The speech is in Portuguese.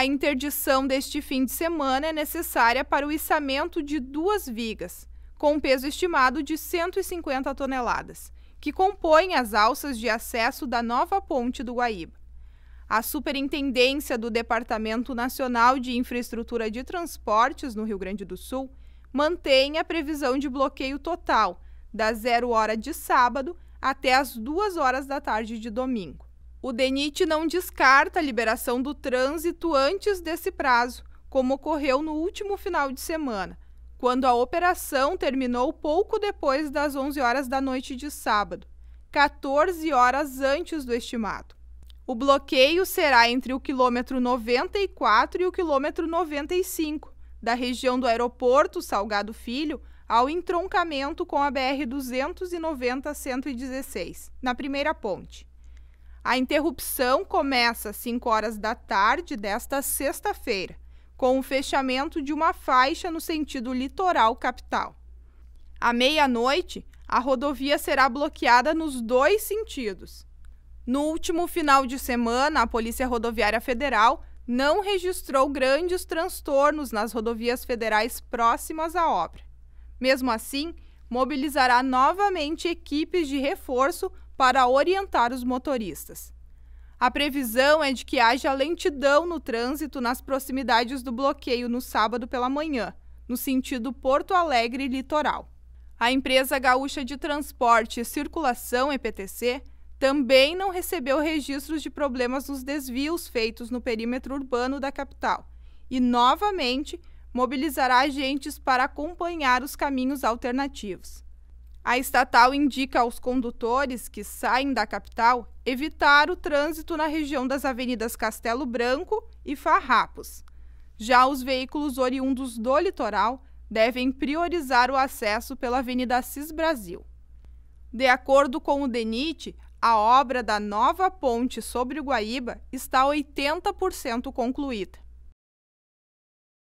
A interdição deste fim de semana é necessária para o içamento de duas vigas, com um peso estimado de 150 toneladas, que compõem as alças de acesso da nova ponte do Guaíba. A Superintendência do Departamento Nacional de Infraestrutura de Transportes no Rio Grande do Sul mantém a previsão de bloqueio total, das zero hora de sábado até as duas horas da tarde de domingo. O DENIT não descarta a liberação do trânsito antes desse prazo, como ocorreu no último final de semana, quando a operação terminou pouco depois das 11 horas da noite de sábado, 14 horas antes do estimado. O bloqueio será entre o quilômetro 94 e o quilômetro 95, da região do aeroporto Salgado Filho ao entroncamento com a BR 290-116, na primeira ponte. A interrupção começa às 5 horas da tarde desta sexta-feira, com o fechamento de uma faixa no sentido litoral capital. À meia-noite, a rodovia será bloqueada nos dois sentidos. No último final de semana, a Polícia Rodoviária Federal não registrou grandes transtornos nas rodovias federais próximas à obra. Mesmo assim, mobilizará novamente equipes de reforço para orientar os motoristas. A previsão é de que haja lentidão no trânsito nas proximidades do bloqueio no sábado pela manhã, no sentido Porto Alegre Litoral. A empresa gaúcha de transporte e circulação, EPTC, também não recebeu registros de problemas nos desvios feitos no perímetro urbano da capital e, novamente, mobilizará agentes para acompanhar os caminhos alternativos. A estatal indica aos condutores que saem da capital evitar o trânsito na região das avenidas Castelo Branco e Farrapos. Já os veículos oriundos do litoral devem priorizar o acesso pela Avenida Assis Brasil. De acordo com o DENIT, a obra da nova ponte sobre o Guaíba está 80% concluída.